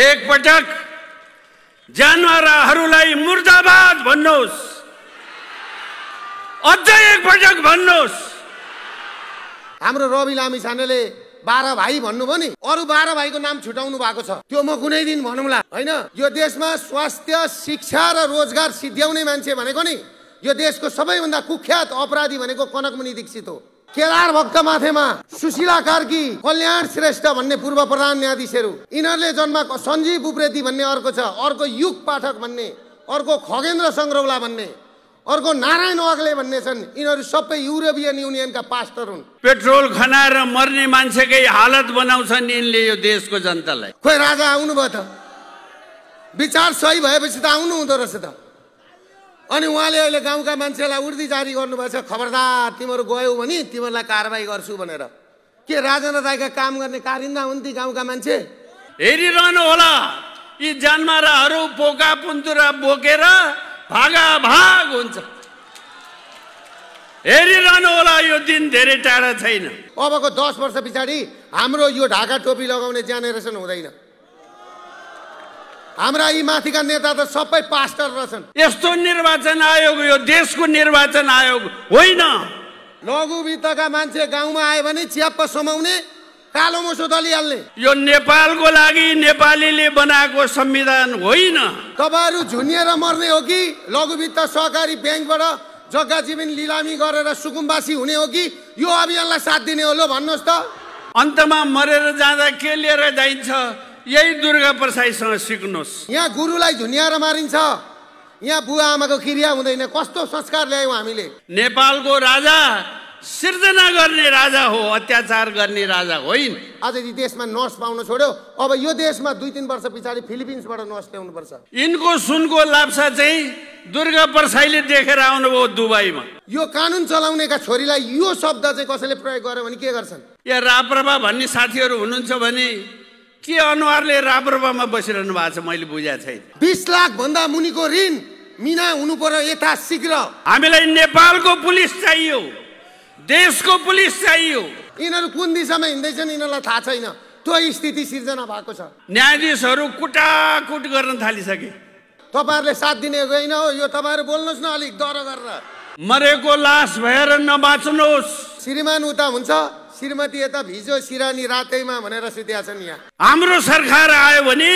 एकपटक जानवरहरूलाई मुर्दाबाद भन्नुहोस् अझै एकपटक भन्नुहोस् हाम्रो रवि लामी छानेले बाह्र भाइ भन्नुभयो नि अरू बाह्र भाइको नाम छुटाउनु भएको छ त्यो म कुनै दिन भनौँला होइन यो देशमा स्वास्थ्य शिक्षा र रोजगार सिद्ध्याउने मान्छे भनेको नि यो देशको सबैभन्दा कुख्यात अपराधी भनेको कनकमुनि दीक्षित हो केदार भक्त माथेमा सुशीला कार्की कल्याण श्रेष्ठ भन्ने पूर्व प्रधान न्यायाधीशहरू यिनीहरूले जन्माएको सञ्जीव उप्रेती भन्ने अर्को छ अर्को युग पाठक भन्ने अर्को खगेन्द्र सङ्ग्रौला भन्ने अर्को नारायण वाग्ले भन्ने छन् यिनीहरू सबै युरोपियन युनियनका पास्टर हुन् पेट्रोल खनाएर मर्ने मान्छेकै हालत बनाउँछन् यिनले यो देशको जनतालाई खोइ राजा आउनुभयो त विचार सही भएपछि त आउनु हुँदो रहेछ त अनि उहाँले अहिले गाउँका मान्छेलाई उर्दी जारी गर्नुभएछ खबरदार तिमीहरू गयौ भने तिमीहरूलाई कारवाही गर्छु भनेर के राजेन्द्र राईका काम गर्ने कारिन्दा हुन् ती गाउँका मान्छे हेरिरहनु होला यी जनमाराहरू पोका पुन्तुरा बोकेर भागा भाग हुन्छ हेरिरहनु होला यो दिन धेरै टाढा छैन अबको दस वर्ष पछाडि हाम्रो यो ढाका टोपी लगाउने जेनेरेसन हुँदैन हाम्रा यी माथिका नेता त सबै पास्टर रहेछन् यस्तो निर्वाचन आयोग यो देशको निर्वाचन आयोग होइन लघुवित्तका मान्छे गाउँमा आयो भने च्याप्प समाउने कालो मुसो दलिहाल्ने यो नेपालको लागि नेपालीले बनाएको संविधान होइन तपाईँहरू झुनिएर मर्ने हो कि लघुवित्त सहकारी ब्याङ्कबाट जग्गा जीवन लिलामी गरेर सुकुम्बासी हुने हो कि यो अभियानलाई साथ दिने हो ल भन्नुहोस् त अन्तमा मरेर जाँदा के लिएर जाइन्छ यही दुर्गा प्रसाईसँग सिक्नुहोस् यहाँ गुरुलाई झुनियाएर मारिन्छ यहाँ बुवा आमाको क्रिया हुँदैन कस्तो संस्कार ल्यायौँ हामीले नेपालको राजा सिर्जना गर्ने राजा हो अत्याचार गर्ने राजा होइन आज यदि देशमा नर्स पाउन छोड्यो अब यो देशमा दुई तिन वर्ष पछाडि फिलिपिन्सबाट नर्स पर्छ यिनको सुनको लाप्सा चाहिँ दुर्गा प्रसाईले देखेर आउनुभयो दुबईमा यो कानुन चलाउनेका छोरीलाई यो शब्द चाहिँ कसैले प्रयोग गर्यो भने के गर्छन् या राप्रभा भन्ने साथीहरू हुनुहुन्छ भने के अनुहारले राब्रोबामा बसिरहनु भएको छ मैले बुझाएको छैन बिस लाख भन्दा मुनिको ऋण मिना हुनु पर्यो यथा शीघ्र हामीलाई नेपालको पुलिस चाहियो देशको पुलिस चाहियो यिनीहरू कुन दिशामा हिँड्दैछन् यिनीहरूलाई थाहा छैन त्यो स्थिति सिर्जना भएको छ न्यायाधीशहरू कुटाकुट गर्न थालिसके तपाईँहरूले साथ दिने होइन हो यो तपाईँहरू बोल्नुहोस् न अलिक डर गरेर मरेको लास भएर नबाच्नुहोस् श्रीमान उता हुन्छ श्रीमती यता भिजो सिरानी रातैमा भनेर सुत्या छन् यहाँ हाम्रो सरकार आयो भने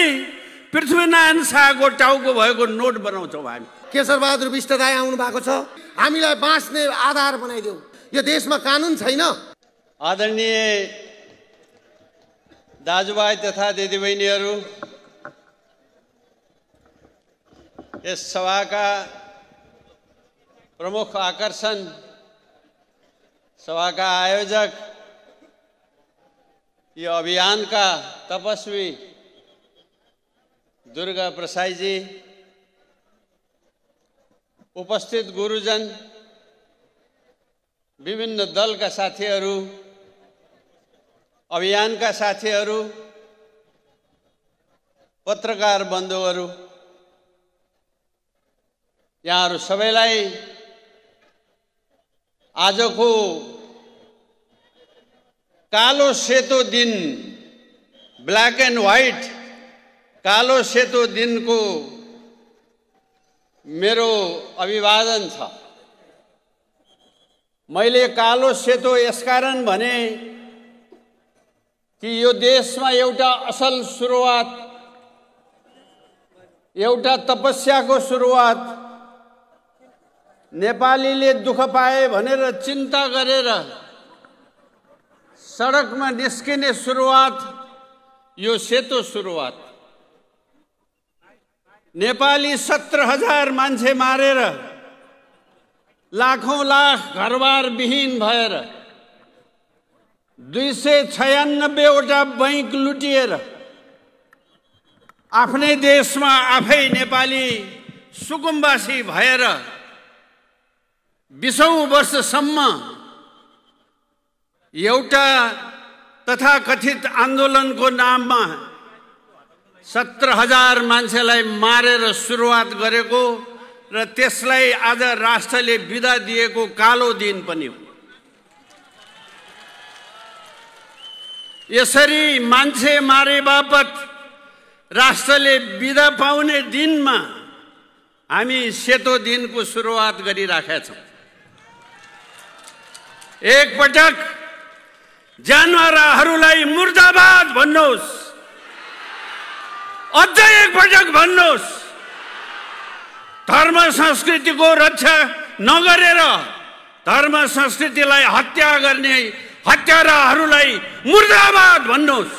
पृथ्वीनारायण शाहको टाउको भएको नोट बनाउँछौँ हामी केशरबहादुर विष्ट राई आउनु भएको छ हामीलाई बाँच्ने आधार बनाइदेऊ यो देशमा कानुन छैन आदरणीय दाजुभाइ तथा दिदीबहिनीहरू यस सभाका प्रमुख आकर्षण सभाका आयोजक यो अभियानका तपस्वी दुर्गा प्रसाईजी उपस्थित गुरुजन विभिन्न दलका साथीहरू अभियानका साथीहरू पत्रकार बन्धुहरू यहाँहरू सबैलाई आजको कालो सेतो दिन ब्ल्याक एन्ड व्हाइट कालो सेतो दिनको मेरो अभिवादन छ मैले कालो सेतो यसकारण भने कि यो देशमा एउटा असल सुरुवात एउटा तपस्याको सुरुवात नेपालीले दुःख पाए भनेर चिन्ता गरेर सडकमा निस्किने सुरुवात यो सेतो सुरुवात नेपाली सत्र हजार मान्छे मारेर लाखौँ लाख घरबार विहीन भएर दुई सय छयानब्बेवटा बैङ्क लुटिएर आफ्नै देशमा आफै नेपाली सुकुम्बासी भएर बिसौँ वर्षसम्म एउटा तथाकथित आन्दोलनको नाममा सत्र हजार मान्छेलाई मारेर सुरुवात गरेको र त्यसलाई आज राष्ट्रले विदा दिएको कालो दिन पनि हो यसरी मान्छे मारे बापत राष्ट्रले विदा पाउने दिनमा हामी सेतो दिनको सुरुवात गरिराखेका छौँ एकपटक जनावरहरूलाई मुर्दाबाद भन्नुहोस् अझै एकपटक भन्नुहोस् धर्म संस्कृतिको रक्षा नगरेर धर्म संस्कृतिलाई हत्या गर्ने हत्याराहरूलाई मुर्दाबाद भन्नुहोस्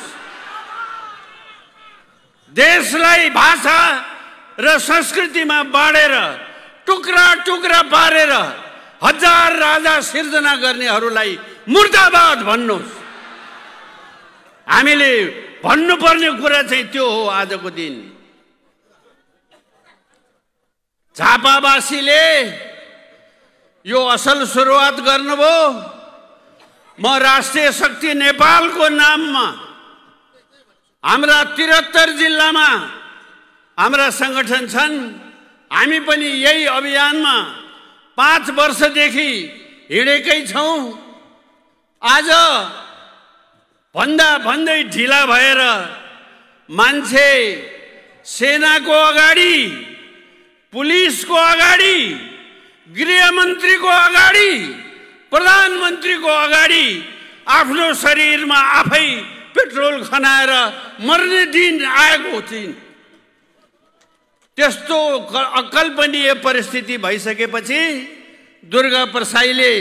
देशलाई भाषा र संस्कृतिमा बाँडेर टुक्रा टुक्रा पारेर हजार राजा सिर्जना गर्नेहरूलाई मुर्दाबाद भन्नुहोस् हामीले भन्नुपर्ने कुरा चाहिँ त्यो हो आजको दिन झापावासीले यो असल सुरुवात गर्नुभयो म राष्ट्रिय शक्ति नेपालको नाममा हाम्रा त्रिहत्तर जिल्लामा हाम्रा सङ्गठन छन् हामी पनि यही अभियानमा पाँच वर्षदेखि हिँडेकै छौँ आज भन्दा भन्दै ढिला भएर मान्छे सेनाको अगाडि पुलिसको अगाडि गृहमन्त्रीको अगाडि प्रधानमन्त्रीको अगाडि आफ्नो शरीरमा आफै पेट्रोल खनाएर मर्ने दिन आएको थिइन् त्यस्तो अकल्पनीय परिस्थिति भइसकेपछि दुर्गा प्रसाईले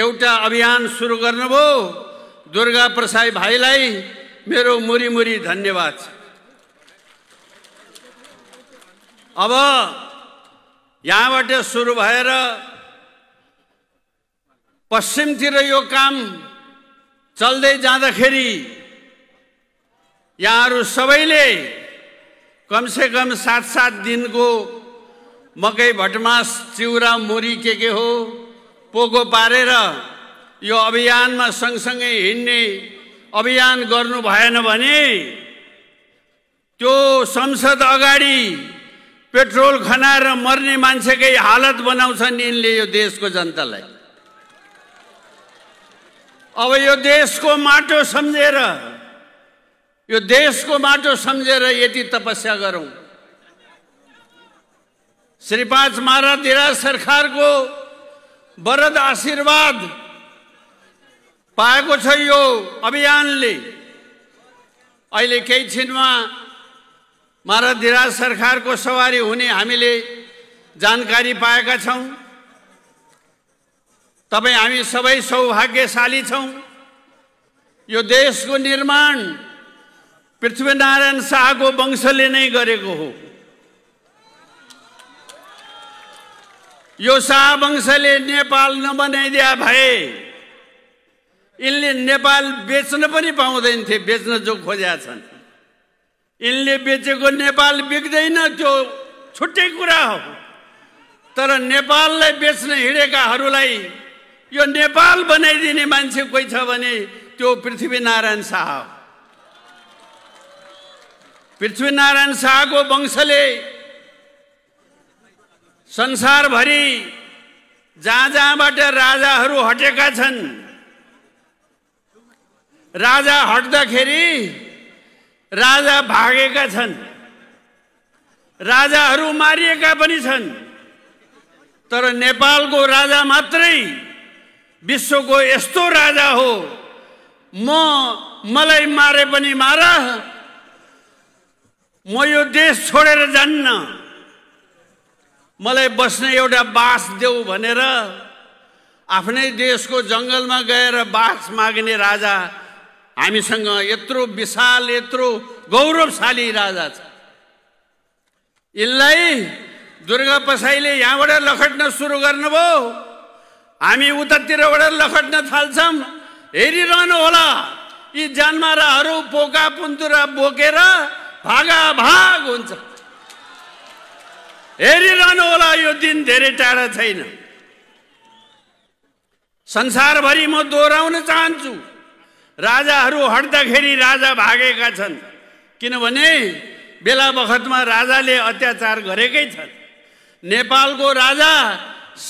एउटा अभियान सुरु गर्नुभयो दुर्गा प्रसाई भाइलाई मेरो मुरी धन्यवाद छ अब यहाँबाट सुरु भएर पश्चिमतिर यो काम चल्दै जाँदाखेरि यहाँहरू सबैले कमसेकम सात सात दिनको मकै भटमास चिउरा मुरी के के हो पोको पारेर यो अभियानमा सँगसँगै हिँड्ने अभियान गर्नु भएन भने त्यो संसद अगाडि पेट्रोल खनाएर मर्ने मान्छेकै हालत बनाउँछन् यिनले यो देशको जनतालाई अब यो देशको माटो सम्झेर यो देशको माटो सम्झेर यति तपस्या गरौँ श्री पाँच महाराज दिराज सरकारको वरद आशीर्वाद पाएको छ यो अभियानले अहिले केही छिनमा महाराधिराज सरकारको सवारी हुने हामीले जानकारी पाएका छौँ तपाईँ हामी सबै सौभाग्यशाली छौँ यो देशको निर्माण पृथ्वीनारायण शाहको वंशले नै गरेको हो यो शाहवंशले नेपाल नबनाइदिया भए यिनले नेपाल बेच्न पनि पाउँदैन थिए बेच्न जो खोज्या छन् यिनले बेचेको नेपाल बिग्दैन त्यो छुट्टै कुरा हो तर नेपाललाई बेच्न हिँडेकाहरूलाई यो नेपाल बनाइदिने मान्छे कोही छ भने त्यो पृथ्वीनारायण शाह हो पृथ्वीनारायण शाहको वंशले संसारभरि जहाँ जहाँबाट राजाहरू हटेका छन् राजा हट्दाखेरि राजा भागेका छन् राजाहरू मारिएका पनि छन् तर नेपालको राजा मात्रै विश्वको यस्तो राजा हो म मलाई मारे पनि मार म यो देश छोडेर जान्न मलाई बस्ने एउटा बास देऊ भनेर आफ्नै देशको जङ्गलमा गएर बास माग्ने राजा हामीसँग यत्रो विशाल यत्रो गौरवशाली राजा छ यसलाई दुर्गा पसाईले यहाँबाट लखट्न सुरु गर्नुभयो हामी उतातिरबाट लखट्न थाल्छौँ हेरिरहनु होला यी जनमाराहरू पोका पुन्तुरा बोकेर भागा भाग हुन्छ हेरिरहनु होला यो दिन धेरै टाढा छैन संसारभरि म दोहोऱ्याउन चाहन्छु राजाहरू हट्दाखेरि राजा भागेका छन् किनभने बेला बखतमा राजाले अत्याचार गरेकै छन् नेपालको राजा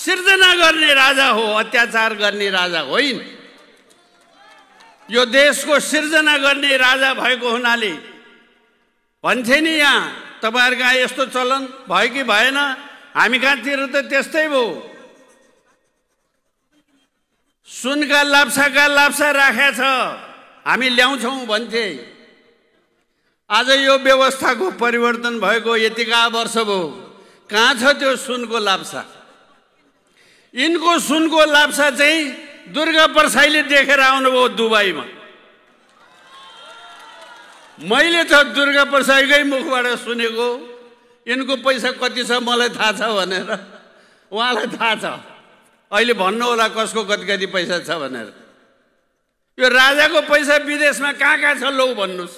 सिर्जना गर्ने राजा हो अत्याचार गर्ने राजा होइन यो देशको सिर्जना गर्ने राजा भएको हुनाले भन्थे नि यहाँ तपाईँहरूको आए यस्तो चलन भयो कि भएन हामी कहाँतिर त त्यस्तै भयो सुनका लाप्साका लाप्सा राखेको छ हामी ल्याउँछौँ भन्थे आज यो व्यवस्थाको परिवर्तन भएको यतिका वर्ष भयो कहाँ छ त्यो सुनको लाप्सा यिनको सुनको लाप्सा चाहिँ दुर्गा प्रसाईले देखेर आउनुभयो दुबईमा मैले त दुर्गा प्रसादकै मुखबाट सुनेको यिनको पैसा कति छ मलाई थाहा छ भनेर उहाँलाई थाहा छ अहिले भन्नु होला कसको कति कति पैसा छ भनेर यो राजाको पैसा विदेशमा कहाँ कहाँ छ लौ भन्नुहोस्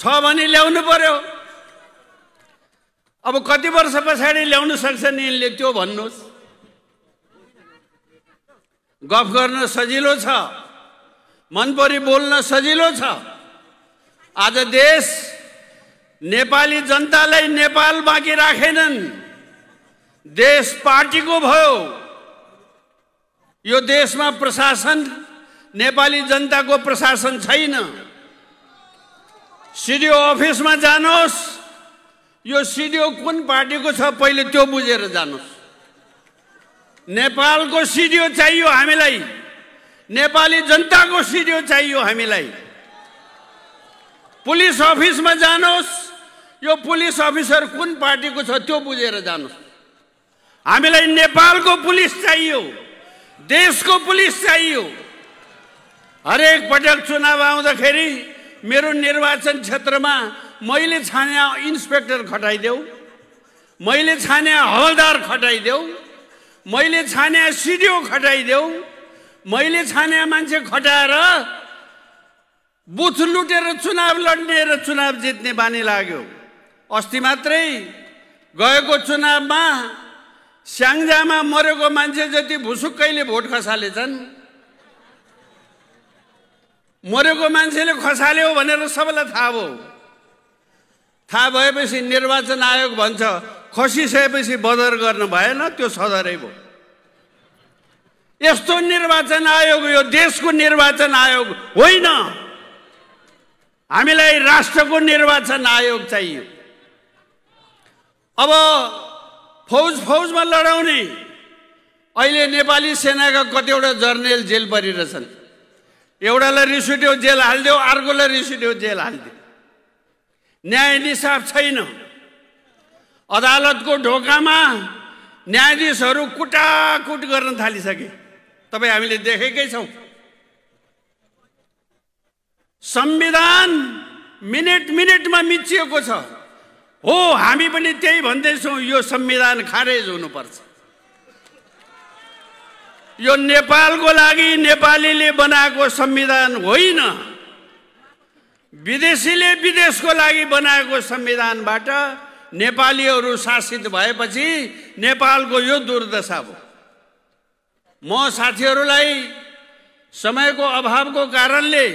छ भने ल्याउनु पर्यो अब कति वर्ष पछाडि ल्याउनु सक्छ नि यिनले त्यो भन्नुहोस् गफ गर्न सजिलो छ मनपरी बोल्न सजिलो छ आज देश नेपाली जनतालाई नेपाल बाँकी राखेनन् देश पार्टीको भयो यो देशमा प्रशासन नेपाली जनताको प्रशासन छैन सिडिओ अफिसमा जानुहोस् यो सिडिओ कुन पार्टीको छ पहिले त्यो बुझेर जानुहोस् नेपालको सिडिओ चाहियो हामीलाई नेपाली जनताको सिडिओ चाहियो हामीलाई पुलिस अफिसमा जानुहोस् यो पुलिस अफिसर कुन पार्टीको छ त्यो बुझेर जानुहोस् हामीलाई नेपालको पुलिस चाहियो देशको पुलिस चाहियो हरेक पटक चुनाव आउँदाखेरि मेरो निर्वाचन क्षेत्रमा मैले छाने इन्सपेक्टर खटाइदेऊ मैले छाने हवलदार खटाइदेऊ मैले छाने सिडिओ खटाइदेऊ मैले छाने मान्छे खटाएर बुथ लुटेर चुनाव लड्ने र चुनाव जित्ने बानी लाग्यो अस्ति मात्रै गएको चुनावमा स्याङ्जामा मरेको मान्छे जति भुसुक्कैले भोट खसाले छन् मरेको मान्छेले खसाल्यो भनेर सबैलाई थाहा भयो थाहा भएपछि निर्वाचन आयोग भन्छ खसिसकेपछि बदर गर्नु भएन त्यो सदरै भयो यस्तो निर्वाचन आयोग यो देशको निर्वाचन आयोग होइन हामीलाई राष्ट्रको निर्वाचन आयोग चाहियो अब फौज फौजमा लडाउने अहिले नेपाली सेनाका कतिवटा जर्नेल जेल परिरहेछन् एउटालाई रिस उठ्यो जेल हालिदियो अर्कोलाई रिस उठ्यो जेल हालिदियो न्याय निसाफ छैन अदालतको ढोकामा न्यायाधीशहरू कुटाकुट गर्न थालिसके तपाईँ हामीले देखेकै छौँ संविधान मिनेट मिनेटमा मिचिएको छ हो हामी पनि त्यही भन्दैछौँ यो संविधान खारेज हुनुपर्छ यो नेपालको लागि नेपालीले बनाएको संविधान होइन विदेशीले विदेशको लागि बनाएको संविधानबाट नेपालीहरू शासित भएपछि नेपालको यो दुर्दशा भयो म साथीहरूलाई समयको अभावको कारणले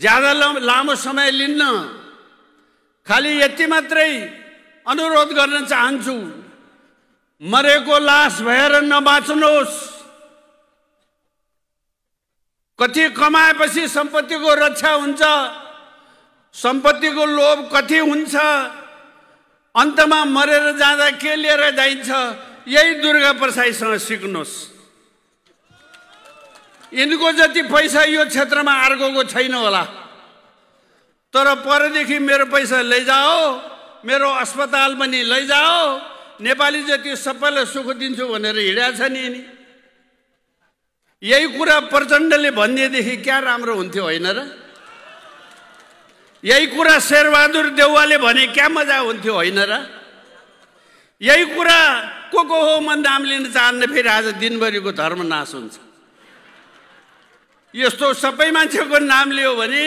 ज्यादा लामो समय लिन्न खालि यति मात्रै अनुरोध गर्न चाहन्छु मरेको लास भएर नबाँच्नुहोस् कति कमाएपछि सम्पत्तिको रक्षा हुन्छ सम्पत्तिको लोभ कति हुन्छ अन्तमा मरेर जाँदा के लिएर जाइन्छ यही दुर्गा प्रसाईसँग सिक्नुहोस् यिनको जति पैसा यो क्षेत्रमा अर्कोको छैन होला तर परदेखि मेरो पैसा लैजाओ मेरो अस्पताल पनि लैजाओ नेपाली जति सबैलाई सुख दिन्छु भनेर हिँडेको छ नि यिनी यही कुरा प्रचण्डले भनिदिएदेखि क्या राम्रो हुन्थ्यो होइन र यही कुरा शेरबहादुर देउवाले भने क्या मजा हुन्थ्यो होइन र यही कुरा को को हो म नाम लिन चाहन्न फेरि आज दिनभरिको धर्मनाश हुन्छ यस्तो सबै मान्छेको नाम लियो भने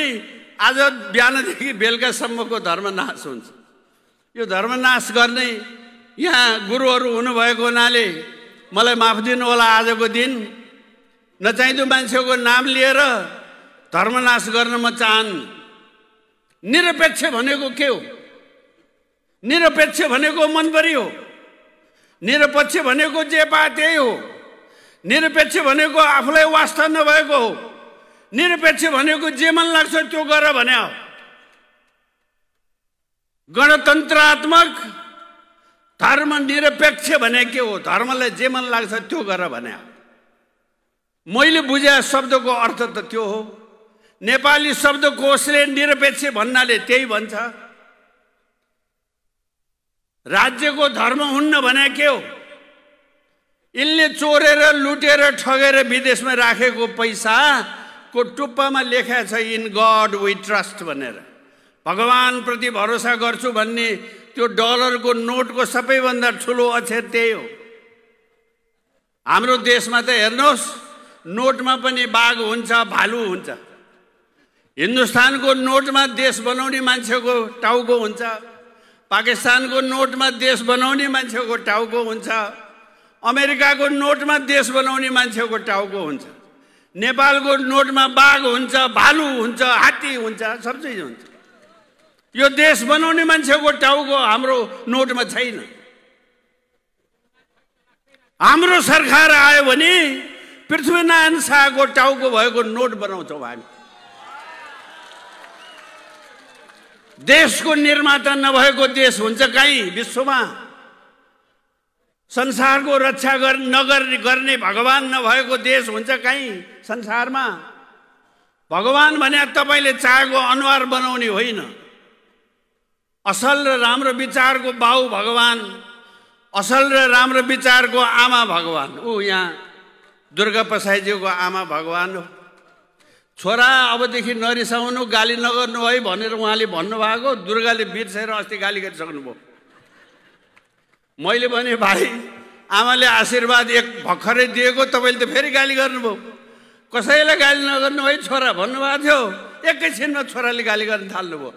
आज बिहानदेखि बेलुकासम्मको धर्मनाश हुन्छ यो धर्मनाश गर्ने यहाँ गुरुहरू हुनुभएको हुनाले मलाई माफ दिनु होला आजको दिन नचाहिँदो मान्छेको नाम लिएर धर्मनाश गर्न म चाहन्न निरपेक्ष भनेको के हो निरपेक्ष भनेको मनपरी हो निरपेक्ष भनेको जे पा त्यही हो निरपेक्ष भनेको आफूलाई वास्ता नभएको हो निरपेक्ष भनेको जे मन लाग्छ त्यो गर भने हो गणतन्त्रात्मक धर्म निरपेक्ष भने के हो धर्मलाई जे मन लाग्छ त्यो गर भने मैले बुझे शब्दको अर्थ त त्यो हो नेपाली शब्दकोशले निरपेक्ष भन्नाले त्यही भन्छ राज्यको धर्म हुन्न भने के हो यसले चोरेर लुटेर ठगेर विदेशमा राखेको पैसाको टुप्पामा लेखा छ इन गड वी ट्रस्ट भनेर भगवान्प्रति भरोसा गर्छु भन्ने त्यो डलरको नोटको सबैभन्दा ठुलो अक्षर त्यही हो हाम्रो देशमा त हेर्नुहोस् नोटमा पनि बाघ हुन्छ भालु हुन्छ हिन्दुस्तानको नोटमा देश बनाउने मान्छेको टाउको हुन्छ पाकिस्तानको नोटमा देश बनाउने मान्छेको टाउको हुन्छ अमेरिकाको नोटमा देश बनाउने मान्छेको टाउको हुन्छ नेपालको नोटमा बाघ हुन्छ भालु हुन्छ हात्ती हुन्छ सब चिज हुन्छ यो देश बनाउने मान्छेको टाउको हाम्रो नोटमा छैन हाम्रो सरकार आयो भने पृथ्वीनारायण शाहको टाउको भएको नोट बनाउँछौँ हामी देशको निर्माता नभएको देश हुन्छ कहीँ विश्वमा संसारको रक्षा गर् नगर्ने गर्ने भगवान् नभएको देश हुन्छ कहीँ संसारमा भगवान् भने तपाईँले चाहेको अनुहार बनाउने होइन असल र राम्रो विचारको बाउ भगवान् असल र राम्रो विचारको आमा भगवान् ऊ यहाँ दुर्गा प्रसाईज्यूको आमा भगवान् हो छोरा अबदेखि नरिसाउनु गाली नगर्नु है भनेर उहाँले भन्नुभएको दुर्गाले बिर्सेर अस्ति गाली गरिसक्नुभयो मैले भने भाइ आमाले आशीर्वाद एक भर्खरै दिएको तपाईँले त फेरि गाली गर्नुभयो कसैलाई गाली नगर्नु है छोरा भन्नुभएको थियो एकैछिनमा छोराले गाली गर्न थाल्नुभयो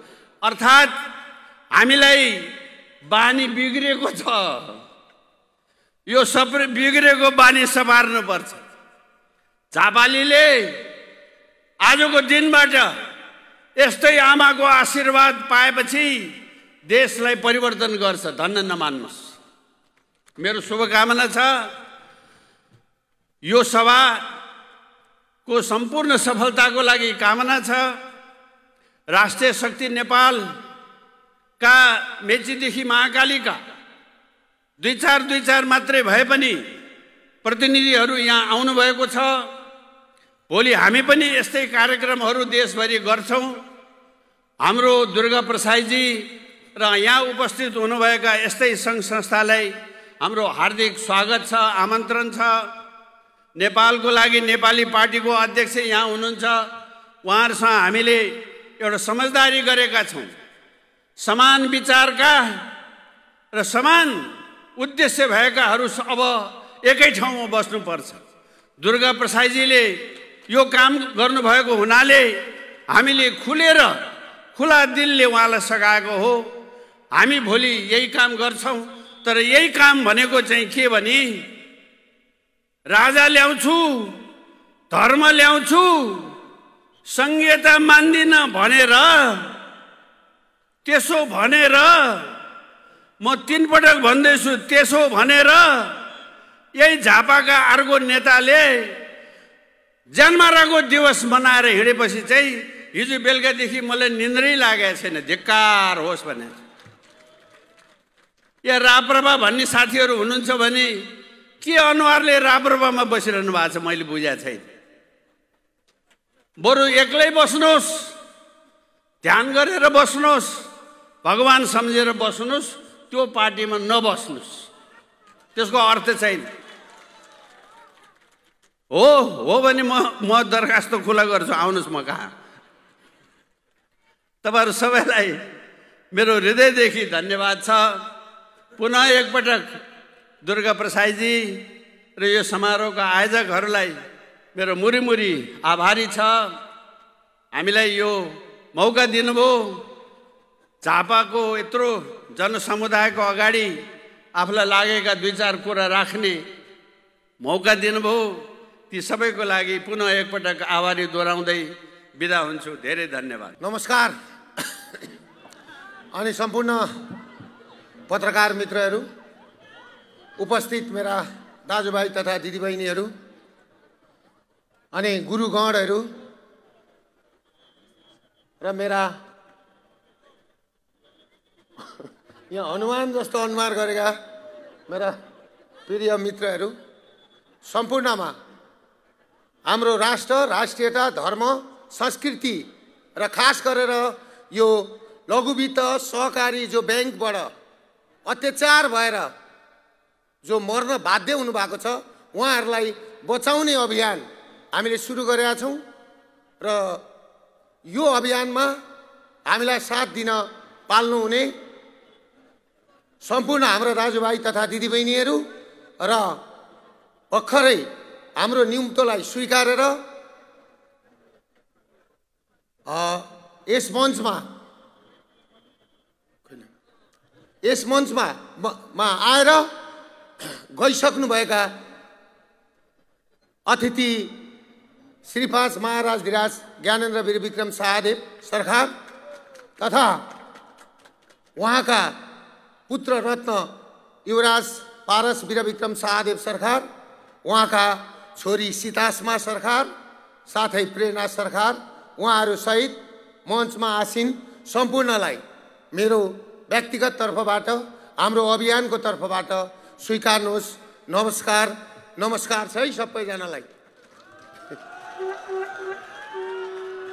अर्थात् हामीलाई बानी बिग्रिएको छ यो सप्रे बिग्रेको बानी सपार्नुपर्छ चापालीले आजको दिनबाट यस्तै आमाको आशीर्वाद पाएपछि देशलाई परिवर्तन गर्छ धन्न नमान्नुहोस् मेरो शुभकामना छ यो सभाको सम्पूर्ण सफलताको लागि कामना छ राष्ट्रिय शक्ति नेपालका मेचीदेखि महाकालीका दुई चार दुई चार मात्रै भए पनि प्रतिनिधिहरू यहाँ आउनुभएको छ भोलि हामी पनि यस्तै कार्यक्रमहरू देशभरि गर्छौँ हाम्रो दुर्गा प्रसाईजी र यहाँ उपस्थित हुनुभएका यस्तै सङ्घ संस्थालाई हाम्रो हार्दिक स्वागत छ आमन्त्रण छ नेपालको लागि नेपाली पार्टीको अध्यक्ष यहाँ हुनुहुन्छ उहाँहरूसँग हामीले एउटा समझदारी गरेका छौँ समान विचारका र समान उद्देश्य भएकाहरू अब एकै ठाउँमा बस्नुपर्छ दुर्गा प्रसाईजीले यो काम गर्नुभएको हुनाले हामीले खुलेर खुला दिलले उहाँलाई सघाएको हो हामी भोलि यही काम गर्छौँ तर यही काम भनेको चाहिँ के भने राजा ल्याउँछु धर्म ल्याउँछु सङ्घीयता मान्दिनँ भनेर त्यसो भनेर म तिनपटक भन्दैछु त्यसो भनेर यही झापाका अर्को नेताले ज्यानमाराको दिवस मनाएर हिँडेपछि चाहिँ हिजो बेलुकादेखि मलाई निन्द्रै लागेको छैन धिक्कार होस् भने या राप्रभा भन्ने साथीहरू हुनुहुन्छ भने के अनुहारले राप्रभामा बसिरहनु भएको छ मैले बुझाएको छैन बरु एक्लै बस्नुहोस् ध्यान गरेर बस्नुहोस् भगवान् सम्झेर बस्नुहोस् त्यो पार्टीमा नबस्नुहोस् त्यसको अर्थ छैन हो हो भने म म दरखास्त खुला गर्छु आउनुहोस् म कहाँ तपाईँहरू सबैलाई मेरो हृदयदेखि धन्यवाद छ पुनः एकपटक दुर्गा प्रसाईजी र यो समारोहका आयोजकहरूलाई मेरो मुरी मुरी आभारी छ हामीलाई यो मौका दिनुभयो झापाको यत्रो जनसमुदायको अगाडि आफूलाई लागेका दुई चार कुरा राख्ने मौका दिनुभयो ती सबैको लागि पुनः एकपटक आभारी दोहोऱ्याउँदै बिदा हुन्छु धेरै धन्यवाद नमस्कार अनि सम्पूर्ण पत्रकार मित्रहरू उपस्थित मेरा दाजुभाइ तथा दिदीबहिनीहरू अनि गुरुगणहरू र मेरा यहाँ हनुमान जस्तो अनुहार गरेका मेरा प्रिय मित्रहरू सम्पूर्णमा हाम्रो राष्ट्र राष्ट्रियता धर्म संस्कृति र खास गरेर यो लघुवित्त सहकारी जो ब्याङ्कबाट अत्याचार भएर जो मर्न बाध्य हुनुभएको छ उहाँहरूलाई बचाउने अभियान हामीले सुरु गरेका छौँ र यो अभियानमा हामीलाई साथ दिन पाल्नुहुने सम्पूर्ण हाम्रो दाजुभाइ तथा दिदीबहिनीहरू र भर्खरै हाम्रो निम्तोलाई स्वीकारेर यस मञ्चमा यस मञ्चमा मा आएर गइसक्नुभएका अतिथि श्रीपाँच महाराज धिराज ज्ञानेन्द्र वीर विक्रम शाहदेव सरकार तथा उहाँका पुत्र रत्न युवराज पारस वीरविक्रम शाहदेव सरकार उहाँका छोरी सीतास्मा सरकार साथै प्रेरणा सरकार उहाँहरूसहित मञ्चमा आसिन सम्पूर्णलाई मेरो व्यक्तिगत तर्फबाट हाम्रो अभियानको तर्फबाट स्वीकार्नुहोस् नमस्कार नमस्कार छ है सबैजनालाई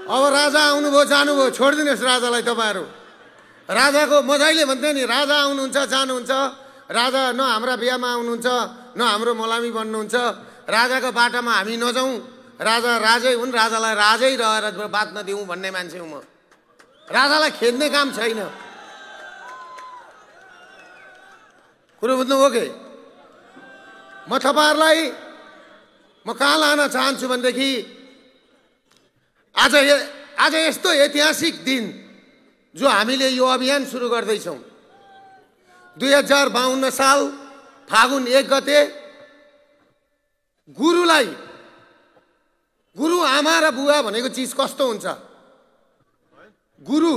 अब राजा आउनुभयो जानुभयो छोडिदिनुहोस् राजालाई तपाईँहरू राजाको मजाले भन्थ्यो नि राजा आउनुहुन्छ जानुहुन्छ राजा न हाम्रा बिहामा आउनुहुन्छ न हाम्रो मलामी बन्नुहुन्छ राजाको बाटोमा हामी नजाउँ राजा राजै हुन् राजालाई राजै रहेर बात नदिउँ भन्ने मान्छे हुँ म राजालाई खेद्ने काम छैन कुरो हो कि म तपाईँहरूलाई म कहाँ लान चाहन्छु भनेदेखि आज आज यस्तो ऐतिहासिक दिन जो हामीले यो अभियान सुरु गर्दैछौँ दुई हजार बाहन्न साल फागुन एक गते गुरुलाई गुरु आमा र बुवा भनेको चिज कस्तो हुन्छ गुरु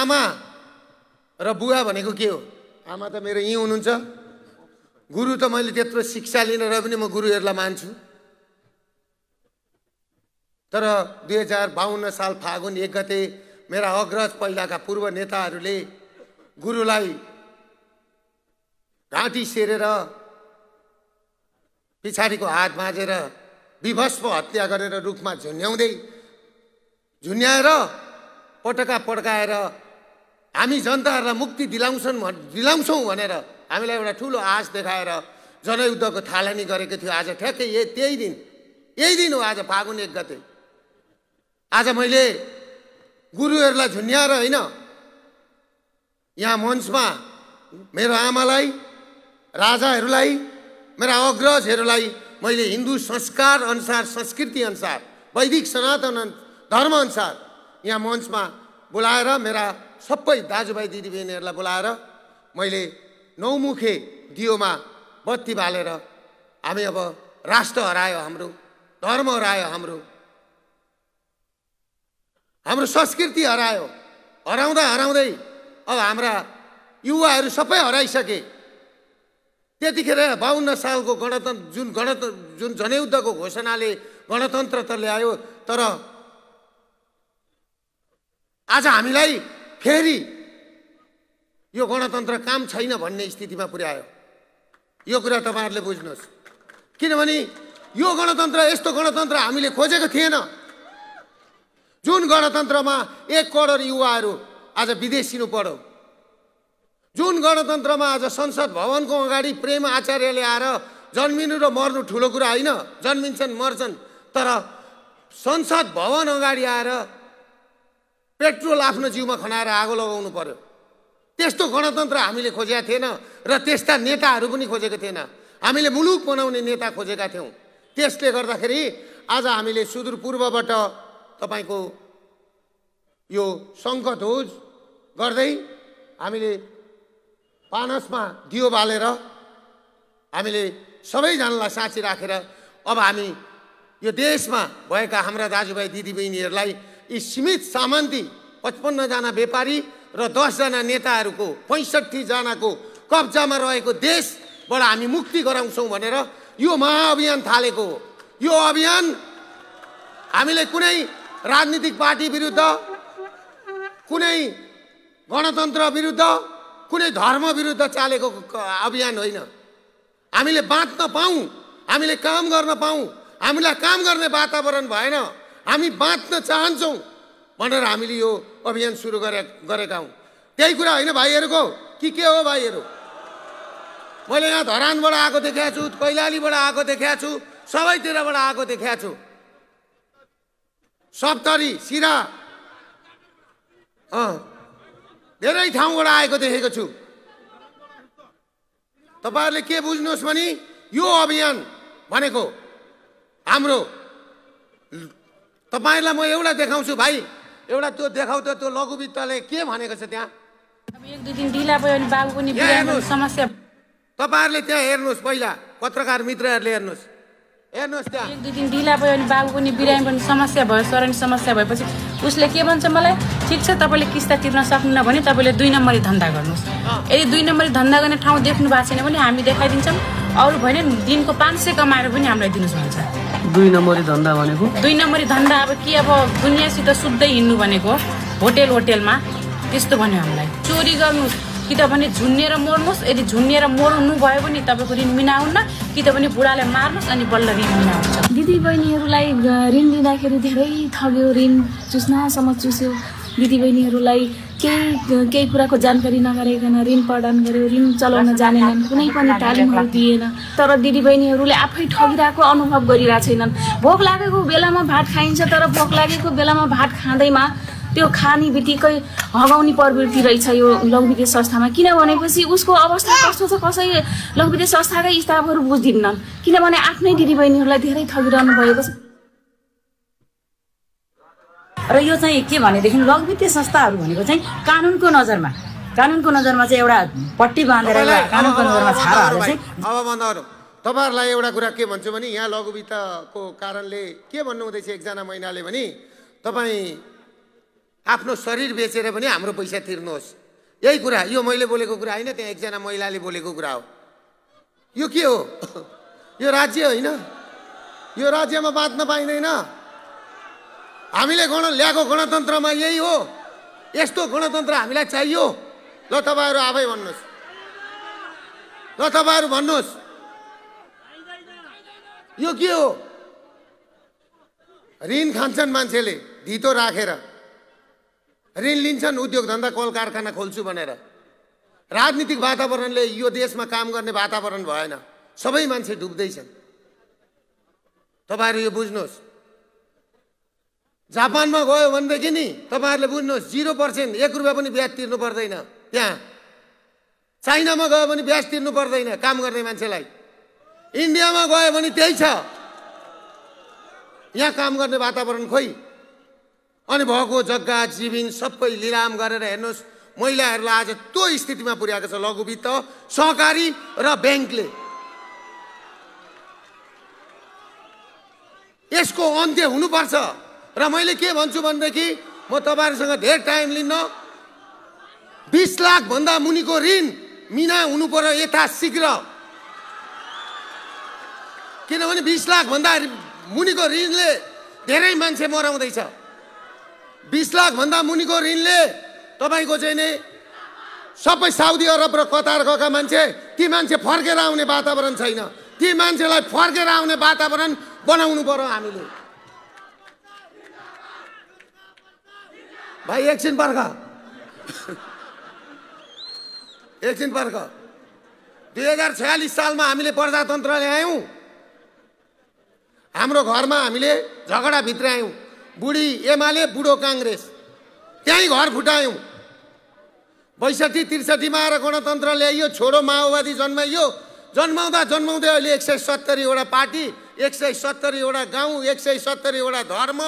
आमा र बुवा भनेको के हो आमा त मेरो यहीँ हुनुहुन्छ गुरु त मैले त्यत्रो शिक्षा लिन र पनि म गुरुहरूलाई मान्छु तर दुई हजार बाहन्न साल फागुन एक गते मेरा अग्रज पहिलाका पूर्व नेताहरूले गुरुलाई घाँटी सेरेर पछाडिको हात माझेर विभस्प हत्या गरेर रुखमा झुन्याउँदै झुन्याएर पटका पड्काएर हामी जनताहरूलाई मुक्ति दिलाउँछन् दिलाउँछौँ भनेर हामीलाई एउटा ठुलो आश देखाएर जनयुद्धको थालनी गरेको थियो आज ठ्याक्कै यही त्यही दिन यही दिन हो आज फागुन एक गते आज मैले गुरुहरूलाई झुन्याएर होइन यहाँ मञ्चमा मेरो आमालाई राजाहरूलाई मेरा अग्रजहरूलाई मैले हिन्दू संस्कार अनुसार संस्कृति अनुसार वैदिक सनातन धर्म अनुसार यहाँ मञ्चमा बोलाएर मेरा सबै दाजुभाइ दिदीबहिनीहरूलाई बोलाएर मैले नौमुखे दियोमा बत्ती बालेर हामी अब राष्ट्र हरायो हाम्रो धर्म हरायो हाम्रो हाम्रो संस्कृति हरायो हराउँदा हराउँदै अब हाम्रा युवाहरू सबै हराइसके त्यतिखेर बाहन्न सालको गणतन्त्र जुन गणत जुन जनयुद्धको घोषणाले गणतन्त्र त ल्यायो तर आज हामीलाई फेरि यो गणतन्त्र काम छैन भन्ने स्थितिमा पुर्यायो यो कुरा तपाईँहरूले बुझ्नुहोस् किनभने यो गणतन्त्र यस्तो गणतन्त्र हामीले खोजेको थिएन जुन गणतन्त्रमा एक करोड युवाहरू आज विदेश लिनु पर्यो जुन गणतन्त्रमा आज संसद भवनको अगाडि प्रेम आचार्यले आएर जन्मिनु र मर्नु ठुलो कुरा होइन जन्मिन्छन् मर्छन् तर संसद भवन अगाडि आएर पेट्रोल आफ्नो जिउमा खनाएर आगो लगाउनु पर्यो त्यस्तो गणतन्त्र हामीले खोजेका थिएन र त्यस्ता नेताहरू पनि खोजेको थिएन हामीले मुलुक बनाउने नेता खोजेका थियौँ त्यसले गर्दाखेरि आज हामीले सुदूरपूर्वबाट तपाईँको यो सङ्कट होज गर्दै हामीले पानसमा दियो बालेर हामीले सबैजनालाई साँची राखेर अब हामी यो देशमा भएका हाम्रा दाजुभाइ दिदीबहिनीहरूलाई यी सीमित सामन्ती पचपन्नजना व्यापारी र दसजना नेताहरूको पैँसठीजनाको कब्जामा रहेको देशबाट हामी मुक्ति गराउँछौँ भनेर यो महाअभियान थालेको हो यो अभियान हामीले कुनै राजनीतिक पार्टी विरुद्ध कुनै गणतन्त्र विरुद्ध कुनै धर्म विरुद्ध चालेको अभियान होइन हामीले बाँच्न पाऊँ हामीले काम गर्न पाऊँ हामीलाई काम गर्ने वातावरण भएन हामी बाँच्न चाहन्छौँ भनेर हामीले यो अभियान सुरु गरे गरेका हौँ त्यही कुरा होइन भाइहरूको कि के हो भाइहरू मैले यहाँ धरानबाट आएको देखाएको छु कैलालीबाट आएको देखाएको छु सबैतिरबाट आएको देखाएको छु सप्तरी सिरा अँ धेरै ठाउँबाट आएको देखेको छु तपाईँहरूले के बुझ्नुहोस् भने यो अभियान भनेको हाम्रो तपाईँलाई म एउटा देखाउँछु भाइ एउटा त्यो देखाउ त्यो लघुवित्तले के भनेको छ त्यहाँ तपाईँहरूले त्यहाँ हेर्नुहोस् पहिला पत्रकार मित्रहरूले हेर्नुहोस् हेर्नुहोस् त्यहाँ एक दुई दिन ढिला भयो भने बाबु पनि बिरामी पनि समस्या भयो शरण समस्या भएपछि उसले के भन्छ मलाई ठिक छ तपाईँले किस्ता तिर्न सक्नुहुन्न भने तपाईँले दुई नम्बरी धन्दा गर्नुहोस् यदि दुई नम्बरी धन्दा गर्ने ठाउँ देख्नु भएको छैन भने हामी देखाइदिन्छौँ अरू भने दिनको पाँच सय कमाएर पनि हामीलाई दिनुहोस् भन्छ दुई नम्बरी धन्दा भनेको दुई नम्बरी धन्दा अब के अब दुनियाँसित सुत्दै हिँड्नु भनेको होटेल होटेलमा त्यस्तो भन्यो हामीलाई चोरी गर्नु कि त भने झुन्नेर मर्नुहोस् यदि झुन्नेर मर्नु भयो भने तपाईँको ऋण मिनाउन्न कि त भने बुढालाई मार्नुहोस् अनि बल्ल ऋण मिनाउँछ दिदी ऋण लिँदाखेरि धेरै थग्यो ऋण चुस्नासम्म चुस्यो दिदीबहिनीहरूलाई केही केही कुराको जानकारी नगरिकन ऋण प्रदान गर्यो ऋण चलाउन जानेनन् कुनै पनि तालिमहरू दिएन तर दिदीबहिनीहरूले आफै ठगिरहेको अनुभव गरिरहेको छैनन् भोक लागेको बेलामा भात खाइन्छ तर भोक लागेको बेलामा भात खाँदैमा त्यो खाने बित्तिकै हगाउने प्रवृत्ति रहेछ यो लघु संस्थामा किन भनेपछि उसको अवस्था कस्तो छ कसै लघु विद्या संस्थाकै स्टाफहरू बुझिदिन्नन् किनभने आफ्नै दिदीबहिनीहरूलाई धेरै ठगिरहनु भएको छ र यो चाहिँ के भनेदेखि लघुवित्तीय संस्थाहरू भनेको चाहिँ कानुनको नजरमा कानुनको नजरमा चाहिँ एउटा पट्टी बाँधेर कानुनको नजरमा छालाहरू चाहिँ तपाईँहरूलाई एउटा कुरा के भन्छु भने यहाँ लघुवित्तको कारणले के भन्नु हुँदैछ एकजना महिनाले भने तपाईँ आफ्नो शरीर बेचेर पनि हाम्रो पैसा तिर्नुहोस् यही कुरा यो मैले बोलेको कुरा होइन त्यहाँ एकजना महिलाले बोलेको कुरा हो यो के हो यो राज्य होइन यो राज्यमा बाँच्न पाइँदैन हामीले गण ल्याएको गणतन्त्रमा यही हो यस्तो गणतन्त्र हामीलाई चाहियो ल तपाईँहरू आफै भन्नुहोस् ल तपाईँहरू भन्नुहोस् यो के हो ऋण खान्छन् मान्छेले धितो राखेर ऋण लिन्छन् उद्योग धन्दा कल कारखाना खोल्छु भनेर राजनीतिक वातावरणले यो देशमा काम गर्ने वातावरण भएन सबै मान्छे डुब्दैछन् तपाईँहरू यो बुझ्नुहोस् जापानमा गयो भनेदेखि नि तपाईँहरूले बुझ्नुहोस् जिरो पर्सेन्ट एक रुपियाँ पनि ब्याज तिर्नु पर्दैन त्यहाँ चाइनामा गयो भने ब्याज तिर्नु पर्दैन काम गर्ने मान्छेलाई इन्डियामा गयो भने त्यही छ यहाँ काम गर्ने वातावरण खोइ अनि भएको जग्गा जीवन सबै लिलाम गरेर हेर्नुहोस् महिलाहरूलाई आज त्यो स्थितिमा पुर्याएको छ लघुवित्त सहकारी र ब्याङ्कले यसको अन्त्य हुनुपर्छ र मैले के भन्छु भनेदेखि म तपाईँहरूसँग धेरै टाइम लिन्न बिस लाखभन्दा मुनिको ऋण मिना हुनु पर्यो शीघ्र किनभने बिस लाखभन्दा मुनिको ऋणले धेरै मान्छे मराउँदैछ बिस लाखभन्दा मुनिको ऋणले तपाईँको चाहिँ नि सबै साउदी अरब र कतार गएका मान्छे ती मान्छे फर्केर आउने वातावरण छैन ती मान्छेलाई फर्केर आउने वातावरण बनाउनु पर्यो हामीले भाइ एकछिन पर्ख एकछिन पर्ख दुई हजार छयालिस सालमा हामीले प्रजातन्त्र ल्यायौँ हाम्रो घरमा हामीले झगडा भित्रायौँ बुढी एमाले बुढो काङ्ग्रेस त्यहीँ घर फुटायौँ बैसठी त्रिसठीमा आएर गणतन्त्र ल्याइयो छोरो माओवादी जन्माइयो जन्माउँदा जन्माउँदै अहिले एक सय सत्तरीवटा पार्टी एक सय सत्तरीवटा गाउँ एक सय सत्तरीवटा धर्म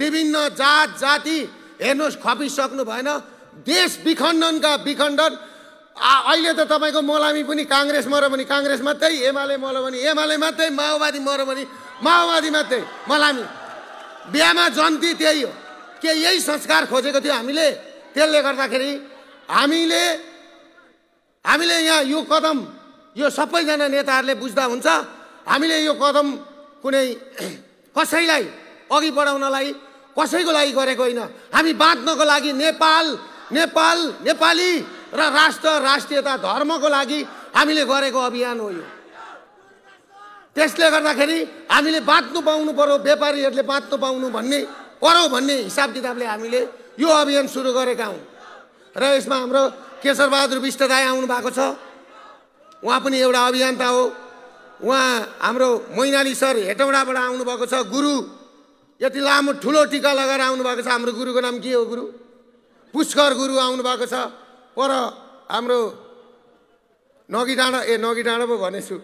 विभिन्न जात जाति हेर्नुहोस् खपिसक्नु भएन देश विखण्डनका विखण्डन अहिले त तपाईँको मलामी पनि काङ्ग्रेस मर भने काङ्ग्रेस मात्रै एमाले मर भने एमाले मात्रै माओवादी मर भने माओवादी मात्रै मलामी बिहामा जन्ती त्यही हो के यही संस्कार खोजेको थियो हामीले त्यसले गर्दाखेरि हामीले हामीले यहाँ यो कदम यो सबैजना नेताहरूले बुझ्दा हुन्छ हामीले यो कदम कुनै कसैलाई अघि बढाउनलाई कसैको लागि गरेको होइन हामी बाँच्नको लागि नेपाल नेपाल नेपाली र राष्ट्र राष्ट्रियता धर्मको लागि हामीले गरेको अभियान हो यो त्यसले गर्दाखेरि हामीले बाँच्नु पाउनु पर्यो व्यापारीहरूले बाँच्नु पाउनु भन्ने गरौँ भन्ने हिसाब किताबले हामीले यो अभियान सुरु गरेका हौँ र यसमा हाम्रो केशरबहादुर विष्ट दाई आउनु भएको छ उहाँ पनि एउटा अभियन्ता हो उहाँ हाम्रो मैनाली सर हेटौँडाबाट आउनुभएको छ गुरु यति लामो ठुलो टिका लगाएर आउनुभएको छ हाम्रो गुरुको नाम के हो गुरु पुष्कर गुरु आउनुभएको छ पर हाम्रो नगी डाँडा ए नगी डाँडा पो भनेछु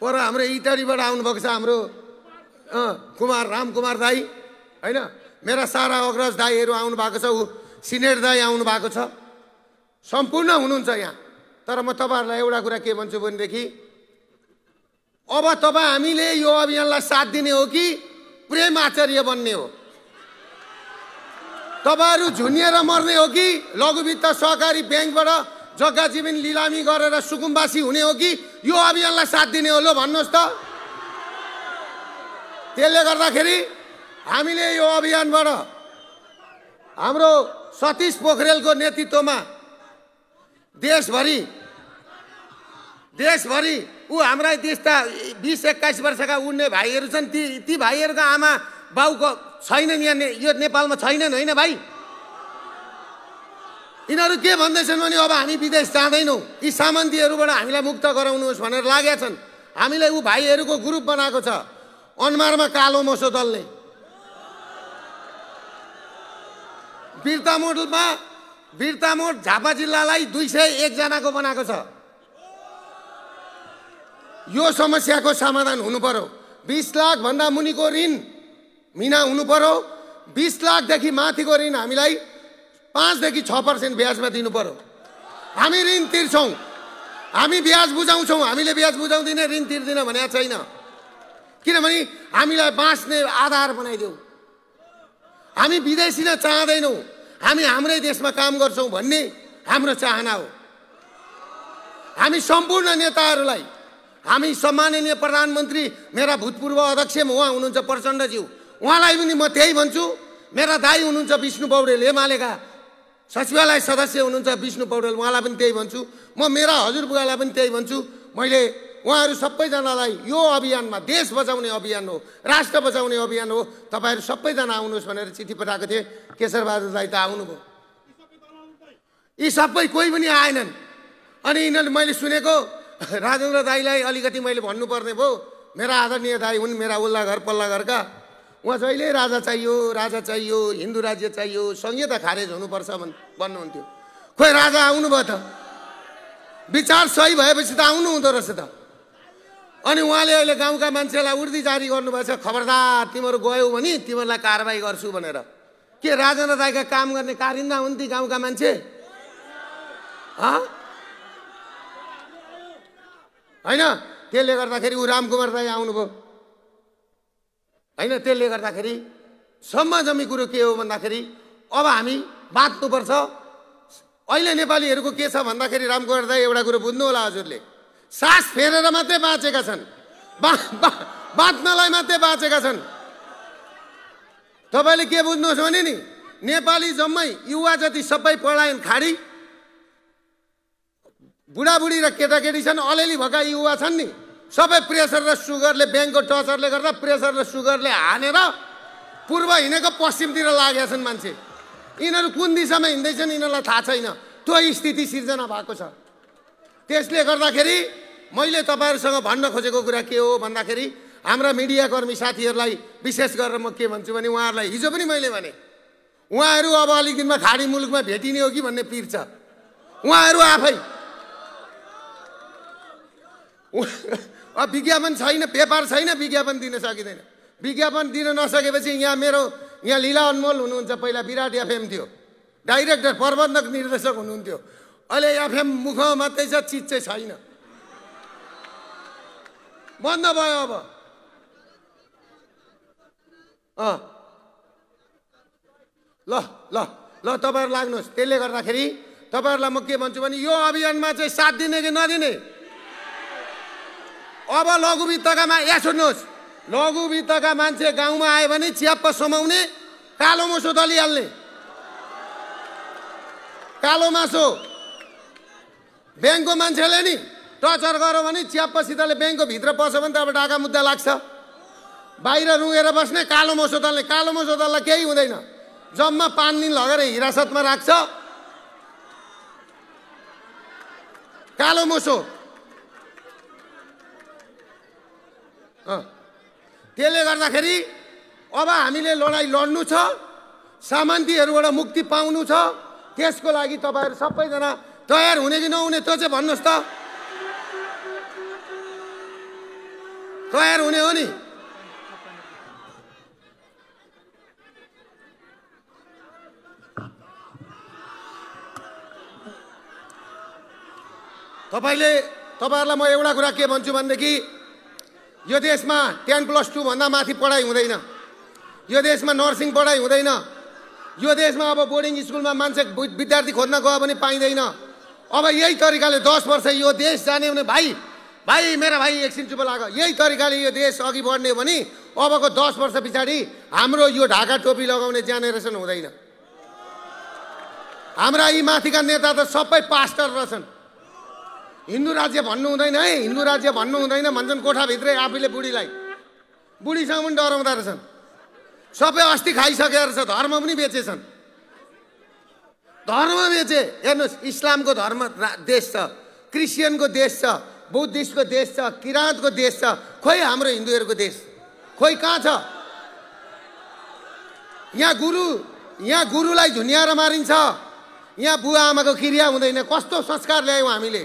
पर हाम्रो इटरीबाट आउनुभएको छ हाम्रो कुमार रामकुमार दाई होइन मेरा सारा अग्रज दाईहरू आउनुभएको छ ऊ सिनेट दाई आउनु भएको छ सम्पूर्ण हुनुहुन्छ यहाँ तर म तपाईँहरूलाई एउटा कुरा के भन्छु भनेदेखि अब तपाईँ हामीले यो अभियानलाई साथ दिने हो कि प्रेम आचार्य बन्ने हो तपाईँहरू झुनिएर मर्ने हो कि लघुवित्त सहकारी ब्याङ्कबाट जग्गा जीवन लिलामी गरेर सुकुम्बासी हुने हो कि यो अभियानलाई साथ दिने हो ल भन्नुहोस् त त्यसले गर्दाखेरि हामीले यो अभियानबाट हाम्रो सतीश पोखरेलको नेतृत्वमा देशभरि देशभरि ऊ हाम्रा त्यस्ता बिस एक्काइस वर्षका उड्ने भाइहरू छन् ती ती भाइहरूको आमा बाउको छैनन् यहाँ ने, यो नेपालमा छैनन् होइन भाइ यिनीहरू के भन्दैछन् भने अब हामी विदेश जाँदैनौँ यी सामन्तीहरूबाट हामीलाई मुक्त गराउनुहोस् भनेर लागेका छन् हामीले ऊ भाइहरूको ग्रुप बनाएको छ अनुहारमा कालो मसो दल्ने बिर्तामोडमा बिर्तामोड झापा जिल्लालाई दुई सय एकजनाको बनाएको छ यो समस्याको समाधान हुनु पर्यो बिस लाखभन्दा मुनिको ऋण मिना हुनु पर्यो बिस लाखदेखि माथिको ऋण हामीलाई पाँचदेखि छ पर्सेन्ट ब्याजमा दिनु पर्यो हामी ऋण तिर्छौँ हामी ब्याज बुझाउँछौँ हामीले ब्याज बुझाउँदिनँ ऋण तिर्दिन भनेको छैन किनभने हामीलाई बाँच्ने आधार बनाइदेऊ हामी विदेशी नै चाहँदैनौँ हामी हाम्रै देशमा काम गर्छौँ भन्ने हाम्रो चाहना हो हामी सम्पूर्ण नेताहरूलाई हामी सम्माननीय प्रधानमन्त्री मेरा भूतपूर्व अध्यक्ष उहाँ हुनुहुन्छ प्रचण्डज्यू उहाँलाई पनि म त्यही भन्छु मेरा दाई हुनुहुन्छ विष्णु पौडेल एमालेका सचिवालय सदस्य हुनुहुन्छ विष्णु पौडेल उहाँलाई पनि त्यही भन्छु म मेरा हजुरबुवालाई पनि त्यही भन्छु मैले उहाँहरू सबैजनालाई यो अभियानमा देश बचाउने अभियान हो राष्ट्र बचाउने अभियान हो तपाईँहरू सबैजना आउनुहोस् भनेर चिठी पठाएको थिएँ केशरबहादुरलाई त आउनुभयो यी सबै कोही पनि आएनन् अनि यिनीहरूले मैले सुनेको राजेन्द्र दाईलाई अलिकति मैले भन्नुपर्ने भयो मेरा आदरणीय दाई हुन् मेरा उल्ला घर पल्ला घरका उहाँ जहिले राजा चाहियो राजा चाहियो हिन्दू राज्य चाहियो संहिता खारेज हुनुपर्छ भन् भन्नुहुन्थ्यो खोइ राजा आउनुभयो त विचार सही भएपछि त आउनु हुँदो रहेछ त अनि उहाँले अहिले गाउँका मान्छेलाई उर्दी जारी गर्नुभएछ खबरदार तिमीहरू गयो भने तिमीहरूलाई कारवाही गर्छु भनेर के राजेन्द्र दाईका काम गर्ने कारिन्दा हुन् ती गाउँका मान्छे हँ होइन त्यसले गर्दाखेरि ऊ रामकुमार दाई आउनुभयो होइन त्यसले गर्दाखेरि जम्मी कुरो के हो भन्दाखेरि अब हामी बाँच्नुपर्छ अहिले नेपालीहरूको के छ भन्दाखेरि रामकुमार दाई एउटा कुरो बुझ्नु होला हजुरले सास फेरेर मात्रै बाँचेका छन् बा बाँच्नलाई मात्रै बाँचेका छन् तपाईँले के बुझ्नुहोस् भने नि नेपाली जम्मै युवा जति सबै पढायन खाडी बुढाबुढी र केटाकेटी छन् अलिअलि भएका युवा छन् नि सबै प्रेसर र सुगरले ब्याङ्कको टचरले गर्दा प्रेसर र सुगरले हानेर पूर्व हिँडेको पश्चिमतिर लागेका छन् मान्छे यिनीहरू कुन दिशामा हिँड्दैछन् यिनीहरूलाई थाहा छैन त्यो स्थिति सिर्जना भएको छ त्यसले गर्दाखेरि मैले तपाईँहरूसँग भन्न खोजेको कुरा के हो भन्दाखेरि हाम्रा मिडियाकर्मी साथीहरूलाई विशेष गरेर म के भन्छु भने उहाँहरूलाई हिजो पनि मैले भने उहाँहरू अब अलिक दिनमा खाडी मुलुकमा भेटिने हो कि भन्ने पिर छ उहाँहरू आफै विज्ञापन छैन पेपर छैन विज्ञापन दिन सकिँदैन विज्ञापन दिन नसकेपछि यहाँ मेरो यहाँ लीला अनमोल हुनुहुन्छ पहिला विराट एफएम थियो डाइरेक्टर प्रबन्धक निर्देशक हुनुहुन्थ्यो अहिले एफएम मुख मात्रै छ चिज चाहिँ छैन बन्द भयो अब अँ ल ल ल तपाईँहरू लाग्नुहोस् त्यसले गर्दाखेरि तपाईँहरूलाई म के भन्छु भने यो अभियानमा चाहिँ साथ दिने कि नदिने अब लघु वित्तकामा या सुन्नुहोस् लघु वित्तका मान्छे गाउँमा आयो भने च्याप्प समाउने कालो मासु दलिहाल्ने कालो मासो ब्याङ्कको मान्छेले नि टचर गऱ्यो भने च्याप्पसितले ब्याङ्कको भित्र पस्यो भने त अब डाका मुद्दा लाग्छ बाहिर रुगेर बस्ने कालो मसो दलले कालो मसो दललाई केही हुँदैन जम्मा पाँच दिन लगेर हिरासतमा राख्छ कालो मोसो त्यसले गर्दाखेरि अब हामीले लडाइँ लड्नु छ सामन्तीहरूबाट मुक्ति पाउनु छ त्यसको लागि तपाईँहरू सबैजना तयार हुने कि नहुने त्यो चाहिँ भन्नुहोस् त तयार हुने हो नि तपाईँले तपाईँहरूलाई म एउटा कुरा के भन्छु भनेदेखि यो देशमा टेन प्लस टूभन्दा माथि पढाइ हुँदैन यो देशमा नर्सिङ पढाइ हुँदैन यो देशमा अब बोर्डिङ स्कुलमा मान्छे विद्यार्थी खोज्न गयो भने पाइँदैन अब यही तरिकाले दस वर्ष यो देश जाने भने भाइ भाइ मेरा भाइ एकछिन चुप लाग यही तरिकाले यो देश अघि बढ्ने भने अबको दस वर्ष पछाडि हाम्रो यो ढाका टोपी लगाउने जेनेरेसन हुँदैन हाम्रा यी माथिका नेता त सबै पास्टर रहेछन् हिन्दू राज्य भन्नु हुँदैन है हिन्दू राज्य भन्नु हुँदैन भन्छन् कोठाभित्रै आफैले बुढीलाई बुढीसँग पनि डराउँदो रहेछन् सबै अस्ति खाइसकेको रहेछ धर्म पनि बेचेछन् धर्म बेचे हेर्नुहोस् इस्लामको धर्म देश छ क्रिस्चियनको देश छ बुद्धिस्टको देश छ किराँतको देश छ खोइ हाम्रो हिन्दूहरूको देश खोइ कहाँ छ यहाँ गुरु यहाँ गुरुलाई झुन्याएर मारिन्छ यहाँ बुवा आमाको क्रिया हुँदैन कस्तो संस्कार ल्यायौँ हामीले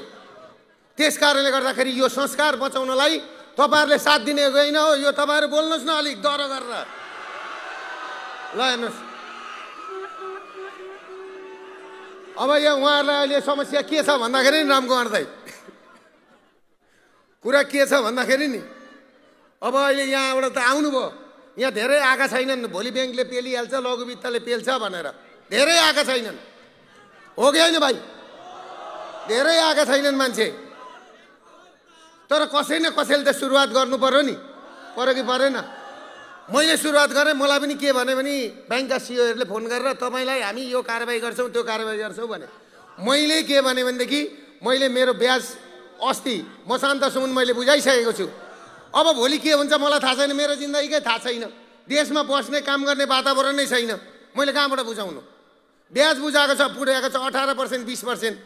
त्यस कारणले गर्दाखेरि यो संस्कार बचाउनलाई तपाईँहरूले साथ दिने होइन हो यो तपाईँहरू बोल्नुहोस् न अलिक डर गरेर ल हेर्नुहोस् अब यहाँ उहाँहरूलाई अहिले समस्या के छ भन्दाखेरि नि रामको कुरा के छ भन्दाखेरि नि अब अहिले यहाँबाट त आउनुभयो यहाँ धेरै आएका छैनन् भोलि ब्याङ्कले पेलिहाल्छ लघुवित्तले पेल्छ भनेर धेरै आएका छैनन् हो कि होइन भाइ धेरै आएका छैनन् मान्छे तर कसै न कसैले त सुरुवात गर्नु पऱ्यो नि पऱ्यो कि परेन मैले सुरुवात गरेँ मलाई पनि के भने ब्याङ्कका सिओहरूले फोन गरेर तपाईँलाई हामी यो कारवाही गर्छौँ त्यो कारवाही गर्छौँ भने मैले के भने भनेदेखि मैले मेरो ब्याज अस्ति म शान्तसम्म मैले बुझाइसकेको छु अब भोलि के हुन्छ मलाई थाहा छैन मेरो जिन्दगीकै थाहा छैन देशमा बस्ने काम गर्ने वातावरण नै छैन मैले कहाँबाट बुझाउनु ब्याज बुझाएको छ पुऱ्याएको छ अठार पर्सेन्ट बिस पर्सेन्ट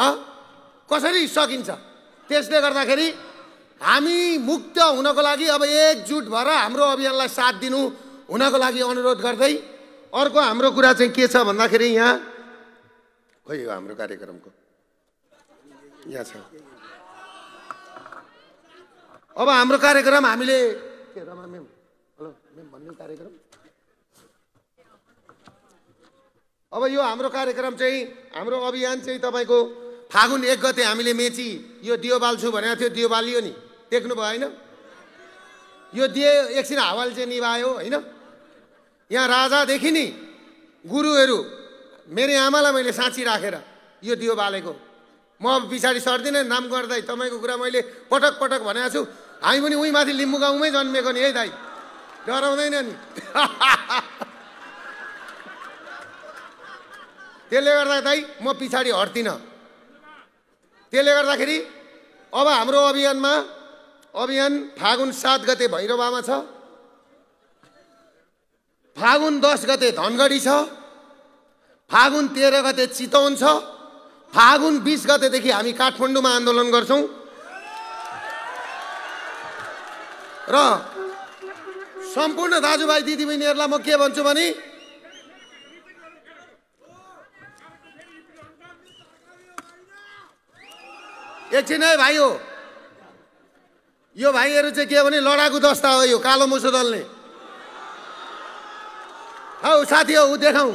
अँ कसरी सकिन्छ त्यसले गर्दाखेरि हामी मुक्त हुनको लागि अब एकजुट भएर हाम्रो अभियानलाई साथ दिनु हुनको लागि अनुरोध गर्दै अर्को हाम्रो कुरा चाहिँ के छ भन्दाखेरि यहाँ खोइ यो हाम्रो कार्यक्रमको यहाँ छ अब हाम्रो कार्यक्रम हामीले के रमा म्याम हेलो म्याम भन्ने कार्यक्रम अब यो हाम्रो कार्यक्रम चाहिँ हाम्रो अभियान चाहिँ तपाईँको फागुन एक गते हामीले मेची यो दियो बाल्छु भनेको थियो दियो बालियो नि देख्नु भयो होइन यो दिए एकछिन हावाले चाहिँ निभायो होइन यहाँ राजादेखि नि गुरुहरू मेरो आमालाई मैले साँची राखेर यो दियो बालेको म पछाडि सर्दिनँ नाम गर्दै तपाईँको कुरा मैले पटक पटक भनेको छु हामी पनि उहीँ माथि लिम्बू गाउँमै जन्मेको नि है दाइ डराउँदैन नि त्यसले गर्दा दाइ म पछाडि हट्दिनँ त्यसले गर्दाखेरि अब हाम्रो अभियानमा अभियान फागुन सात गते भैरवामा छ फागुन दस गते धनगढी छ फागुन तेह्र गते चितवन छ फागुन बिस गतेदेखि हामी काठमाडौँमा आन्दोलन गर्छौँ र सम्पूर्ण दाजुभाइ दिदीबहिनीहरूलाई म के भन्छु भने एकछिन है भाइ हो यो भाइहरू चाहिँ के भने लडाकु दस्ता हो यो कालो मुसो दल्ने हौ साथी हौ ऊ देखाउँ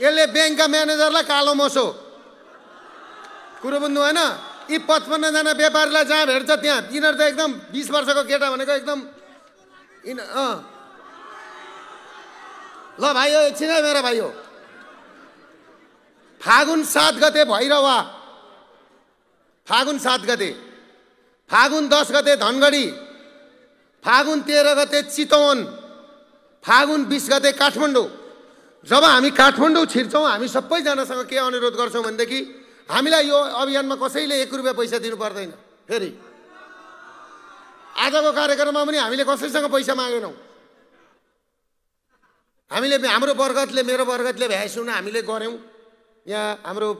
यसले ब्याङ्कका म्यानेजरलाई कालो मोसो कुरो बुझ्नु भएन यी पचपन्नजना व्यापारीलाई जहाँ भेट्छ त्यहाँ तिनीहरू त एकदम बिस वर्षको केटा भनेको एकदम इन अँ ल भाइ हो एकछिन है मेरो भाइ हो फागुन सात गते भैरवा फागुन सात गते फागुन दस गते धनगढी फागुन तेह्र गते चितवन फागुन बिस गते काठमाडौँ जब हामी काठमाडौँ छिर्छौँ हामी सबैजनासँग के अनुरोध गर्छौँ भनेदेखि हामीलाई यो अभियानमा कसैले एक रुपियाँ पैसा दिनु पर्दैन फेरि आजको कार्यक्रममा पनि हामीले कसैसँग पैसा मागेनौँ हामीले हाम्रो बर्गतले मेरो बर्गतले भ्याइसौँ हामीले गऱ्यौँ यहाँ हाम्रो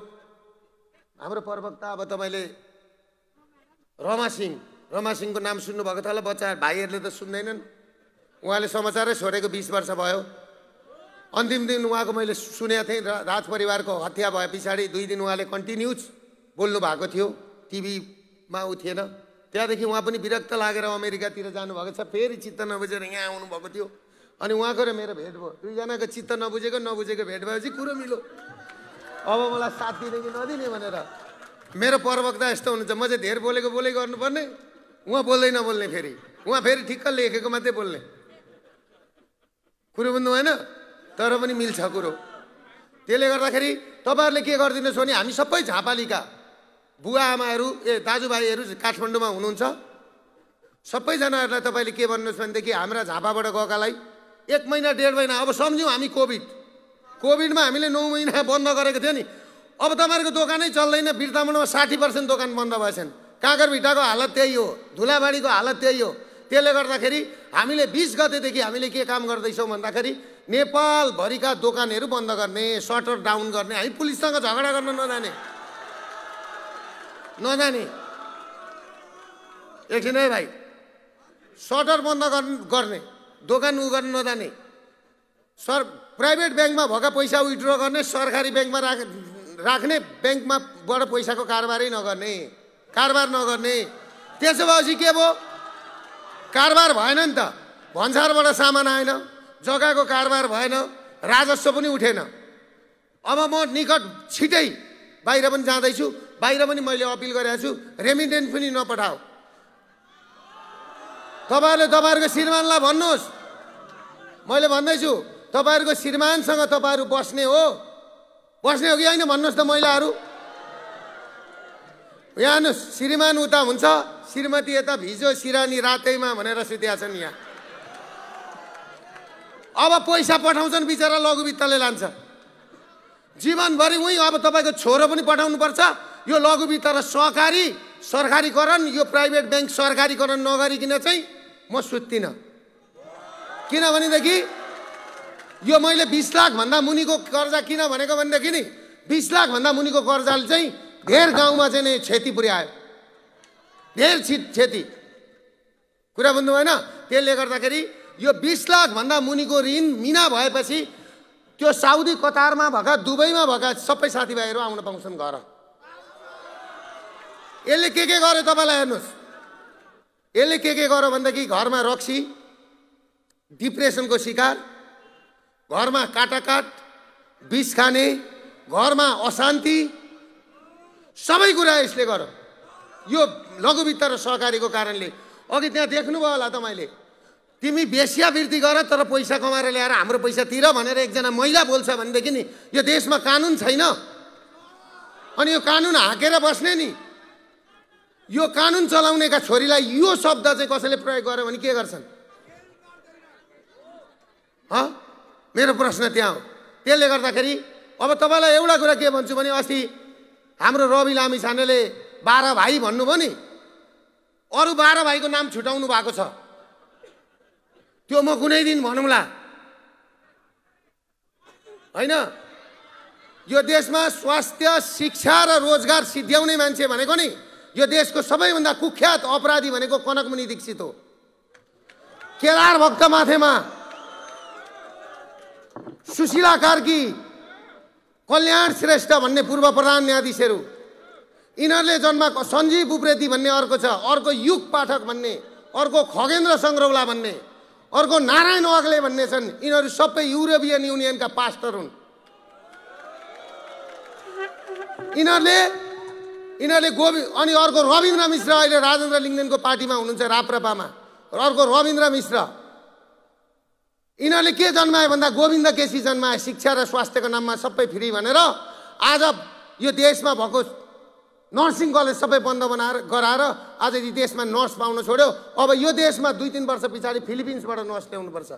हाम्रो प्रवक्ता अब तपाईँले रमा सिंह रमा सिंहको नाम सुन्नुभएको थियो होला बच्चा भाइहरूले त सुन्दैनन् उहाँले समाचारै छोडेको बिस वर्ष भयो अन्तिम दिन उहाँको मैले सुनेको थिएँ राज परिवारको हत्या भए पछाडि दुई दिन उहाँले कन्टिन्युज बोल्नु भएको थियो टिभीमा ऊ थिएन त्यहाँदेखि उहाँ पनि विरक्त लागेर अमेरिकातिर जानुभएको छ फेरि चित्त नबुझेर यहाँ आउनुभएको थियो अनि उहाँको र मेरो भेट भयो दुईजनाको चित्त नबुझेको नबुझेको भेट भएपछि कुरो मिलो अब मलाई साथ दिने कि नदिने भनेर मेरो प्रवक्ता यस्तो हुनुहुन्छ म चाहिँ धेर बोलेको बोले गर्नुपर्ने उहाँ बोल्दै नबोल्ने फेरि उहाँ फेरि ठिक्क लेखेको मात्रै बोल्ने कुरो बुझ्नु भएन तर पनि मिल्छ कुरो त्यसले गर्दाखेरि तपाईँहरूले के गरिदिनुहोस् भने हामी सबै झापालीका बुवा आमाहरू ए दाजुभाइहरू काठमाडौँमा हुनुहुन्छ सबैजनाहरूलाई तपाईँले के भन्नुहोस् भनेदेखि हाम्रा झापाबाट गएकालाई एक महिना डेढ महिना अब सम्झ्यौँ हामी कोभिड कोभिडमा हामीले नौ महिना बन्द गरेको थियो नि अब तपाईँहरूको दोकानै चल्दैन बिर्तामुडमा साठी पर्सेन्ट दोकान बन्द भएछन् काँकरभिटाको हालत त्यही हो धुलाबारीको हालत त्यही हो त्यसले गर्दाखेरि हामीले बिस गतेदेखि हामीले के काम गर्दैछौँ भन्दाखेरि नेपालभरिका दोकानहरू बन्द गर्ने सटर डाउन गर्ने हामी पुलिससँग झगडा गर्न नजाने नजाने एकछिन है भाइ सटर बन्द गर्ने दोकान उ गर्न नजाने सर प्राइभेट ब्याङ्कमा भएका पैसा विथड्र गर्ने सरकारी ब्याङ्कमा राख राख्ने ब्याङ्कमाबाट पैसाको कारोबारै नगर्ने कारोबार नगर्ने त्यसो भएपछि के भयो कारोबार भएन नि त भन्सारबाट सामान आएन जग्गाको कारोबार भएन राजस्व पनि उठेन अब म निकट छिटै बाहिर पनि जाँदैछु बाहिर पनि मैले अपिल गरेको छु रेमिटेन्स पनि नपठाओ तपाईँहरूले तपाईँहरूको श्रीमानलाई भन्नुहोस् मैले भन्दैछु तपाईँहरूको श्रीमानसँग तपाईँहरू बस्ने हो बस्ने हो कि होइन भन्नुहोस् त महिलाहरू यहाँ हेर्नुहोस् श्रीमान उता हुन्छ श्रीमती यता भिजो सिरानी रातैमा भनेर सुत्या छन् यहाँ अब पैसा पठाउँछन् बिचरा लघु वित्तले लान्छ जीवनभरि उहीँ अब तपाईँको छोरो पनि पठाउनुपर्छ यो लघु वित्त र सहकारी सरकारीकरण यो प्राइभेट ब्याङ्क सरकारीकरण नगरिकन चाहिँ म सुत्दिनँ किनभनेदेखि यो मैले बिस लाखभन्दा मुनिको कर्जा किन भनेको भनेदेखि नि बिस लाखभन्दा मुनिको कर्जाले चाहिँ धेर गाउँमा चाहिँ नै क्षति पुर्यायो धेर क्षति कुरा बुझ्नु भएन त्यसले गर्दाखेरि यो बिस लाखभन्दा मुनिको ऋण मिना भएपछि त्यो साउदी कतारमा भएका दुबईमा भएका सबै साथीभाइहरू आउन पाउँछन् घर यसले के के गर्यो तपाईँलाई हेर्नुहोस् यसले के के गर्यो भनेदेखि घरमा रक्सी डिप्रेसनको शिकार घरमा काटाकाट विष खाने घरमा अशान्ति सबै कुरा यसले गर यो लघुवित्त र सहकारीको कारणले अघि त्यहाँ देख्नुभयो होला तपाईँले तिमी बेसियावृत्ति गर तर पैसा कमाएर ल्याएर हाम्रो पैसा तिर भनेर एकजना महिला बोल्छ भनेदेखि नि यो देशमा कानुन छैन अनि यो कानुन हाकेर बस्ने नि यो कानुन चलाउनेका छोरीलाई यो शब्द चाहिँ कसैले प्रयोग गर्यो भने के गर्छन् मेरो प्रश्न त्यहाँ हो त्यसले गर्दाखेरि अब तपाईँलाई एउटा कुरा के भन्छु भने अस्ति हाम्रो रवि लामी छानेले बाह्र भाइ भन्नुभयो नि अरू बाह्र भाइको नाम छुटाउनु भएको छ त्यो म कुनै दिन भनौँला होइन यो देशमा स्वास्थ्य शिक्षा र रोजगार सिद्ध्याउने मान्छे भनेको नि यो देशको सबैभन्दा कुख्यात अपराधी भनेको कनकमुनि दीक्षित हो केदार भक्त माथेमा सुशीला कार्की कल्याण श्रेष्ठ भन्ने पूर्व प्रधान न्यायाधीशहरू यिनीहरूले जन्माएको सञ्जीव उप्रेती भन्ने अर्को छ अर्को युग पाठक भन्ने अर्को खगेन्द्र सङ्ग्रौला भन्ने अर्को नारायण वाग्ले भन्ने छन् यिनीहरू सबै युरोपियन युनियनका पास्टर हुन् यिनीहरूले यिनीहरूले गोवि अनि अर्को रविन्द्र मिश्र अहिले राजेन्द्र लिङ्गेनको पार्टीमा हुनुहुन्छ राप्रपामा र अर्को रविन्द्र मिश्र यिनीहरूले के जन्मायो भन्दा गोविन्द केसी जन्माए शिक्षा र स्वास्थ्यको नाममा सबै फ्री भनेर आज यो देशमा भएको नर्सिङ कलेज सबै बन्द बनाएर गराएर आज यो देशमा नर्स पाउन छोड्यो अब यो देशमा दुई तिन वर्ष पछाडि फिलिपिन्सबाट नर्स ल्याउनुपर्छ